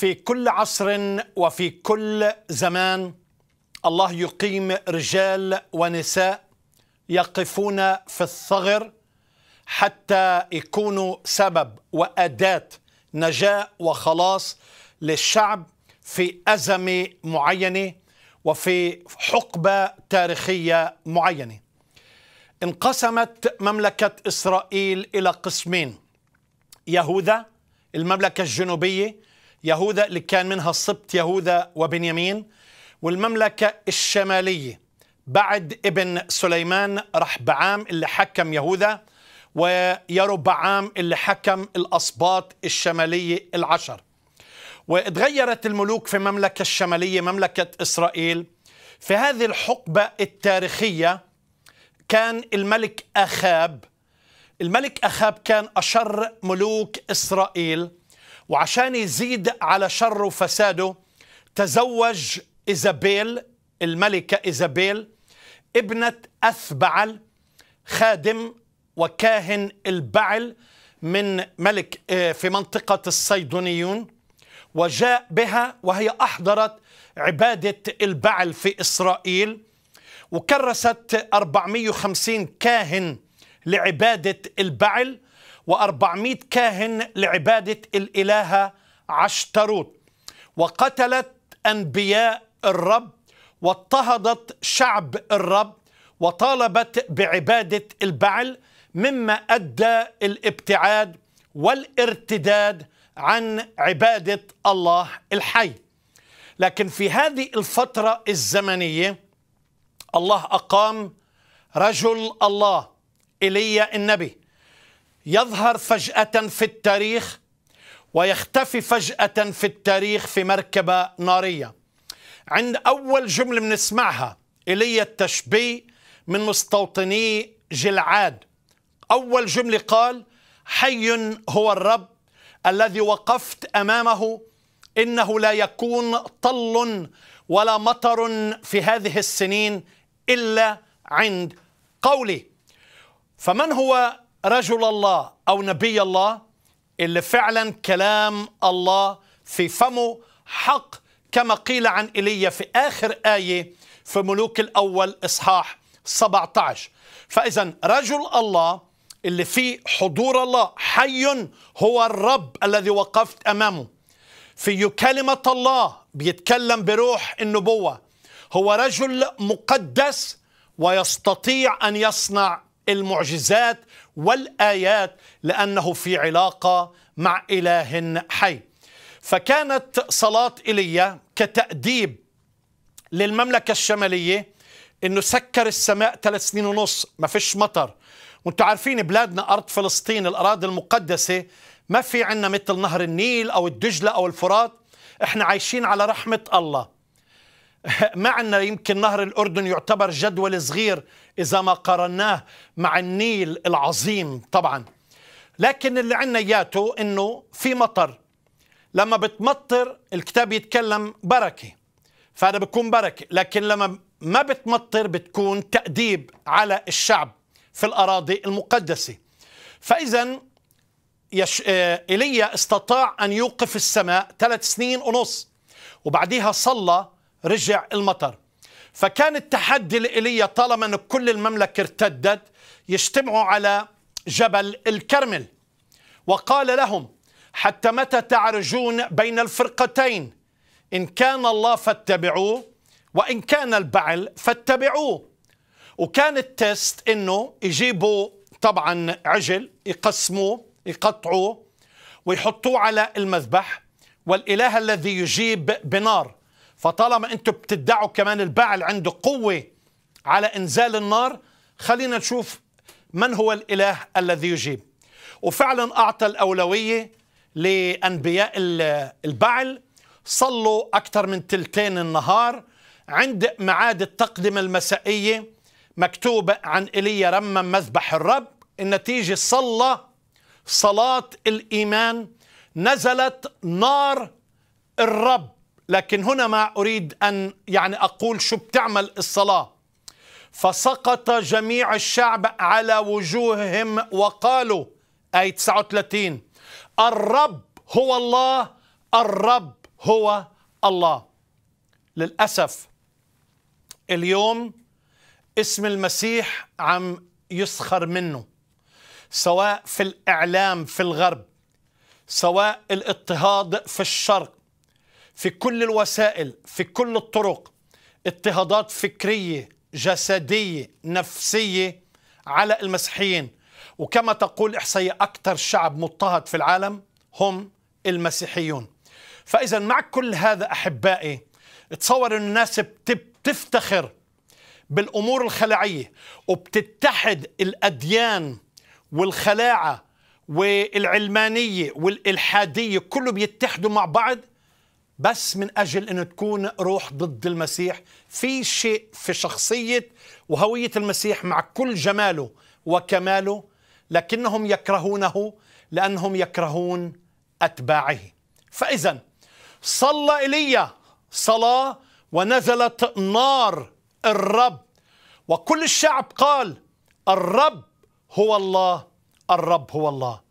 في كل عصر وفي كل زمان الله يقيم رجال ونساء يقفون في الثغر حتى يكونوا سبب وأداة نجاة وخلاص للشعب في أزمة معينة وفي حقبة تاريخية معينة انقسمت مملكة إسرائيل إلى قسمين يهوذا المملكة الجنوبية يهوذا اللي كان منها سبط يهوذا وبنيامين والمملكة الشمالية بعد ابن سليمان رحبعام اللي حكم يهوذا ويربعام اللي حكم الأسباط الشمالية العشر وتغيرت الملوك في المملكة الشمالية مملكة إسرائيل في هذه الحقبة التاريخية كان الملك أخاب الملك أخاب كان أشر ملوك إسرائيل وعشان يزيد على شره وفساده تزوج إيزابيل الملكة إيزابيل ابنة أثبعل خادم وكاهن البعل من ملك آه، في منطقة الصيدونيون وجاء بها وهي أحضرت عبادة البعل في إسرائيل وكرست 450 كاهن لعبادة البعل و400 كاهن لعبادة الإلهة عشتروت وقتلت أنبياء الرب واضطهدت شعب الرب وطالبت بعبادة البعل مما أدى الابتعاد والارتداد عن عبادة الله الحي لكن في هذه الفترة الزمنية الله أقام رجل الله إيليا النبي يظهر فجأة في التاريخ ويختفي فجأة في التاريخ في مركبة نارية عند أول جملة بنسمعها إلي التشبي من مستوطني جلعاد أول جملة قال حي هو الرب الذي وقفت أمامه إنه لا يكون طل ولا مطر في هذه السنين إلا عند قولي فمن هو رجل الله أو نبي الله اللي فعلا كلام الله في فمه حق كما قيل عن إيليا في آخر آية في ملوك الأول إصحاح 17 فإذا رجل الله اللي في حضور الله حي هو الرب الذي وقفت أمامه في كلمة الله بيتكلم بروح النبوة هو رجل مقدس ويستطيع أن يصنع المعجزات والايات لانه في علاقه مع اله حي فكانت صلاه ايليا كتاديب للمملكه الشماليه انه سكر السماء ثلاث سنين ونص ما فيش مطر وانتم عارفين بلادنا ارض فلسطين الاراضي المقدسه ما في عنا مثل نهر النيل او الدجله او الفرات احنا عايشين على رحمه الله مع يمكن نهر الأردن يعتبر جدول صغير إذا ما قارناه مع النيل العظيم طبعا لكن اللي عنا إياته أنه في مطر لما بتمطر الكتاب يتكلم بركة فهذا بكون بركة لكن لما ما بتمطر بتكون تأديب على الشعب في الأراضي المقدسة فإذا يش... إيليا آه، استطاع أن يوقف السماء ثلاث سنين ونص وبعديها صلى رجع المطر فكان التحدي لإلية طالما أن كل المملكة ارتدت يجتمعوا على جبل الكرمل وقال لهم حتى متى تعرجون بين الفرقتين إن كان الله فاتبعوه وإن كان البعل فاتبعوه وكان التست إنه يجيبوا طبعا عجل يقسموه يقطعوه ويحطوه على المذبح والإله الذي يجيب بنار فطالما انتم بتدعوا كمان البعل عنده قوه على انزال النار خلينا نشوف من هو الاله الذي يجيب وفعلا اعطى الاولويه لانبياء البعل صلوا اكثر من تلتين النهار عند ميعاد التقدمه المسائيه مكتوبه عن ايليا رمم مذبح الرب النتيجه صلى صلاه الايمان نزلت نار الرب لكن هنا ما أريد أن يعني أقول شو بتعمل الصلاة فسقط جميع الشعب على وجوههم وقالوا أي 39 الرب هو الله الرب هو الله للأسف اليوم اسم المسيح عم يسخر منه سواء في الإعلام في الغرب سواء الاضطهاد في الشرق في كل الوسائل في كل الطرق اضطهادات فكرية جسدية نفسية على المسيحيين وكما تقول إحصائية أكثر شعب مضطهد في العالم هم المسيحيون فإذا مع كل هذا أحبائي تصور أن الناس بتفتخر بالأمور الخلعية وبتتحد الأديان والخلاعة والعلمانية والإلحادية كله بيتحدوا مع بعض بس من أجل أن تكون روح ضد المسيح في شيء في شخصية وهوية المسيح مع كل جماله وكماله لكنهم يكرهونه لأنهم يكرهون أتباعه فإذا صلى إيليا صلاة ونزلت نار الرب وكل الشعب قال الرب هو الله الرب هو الله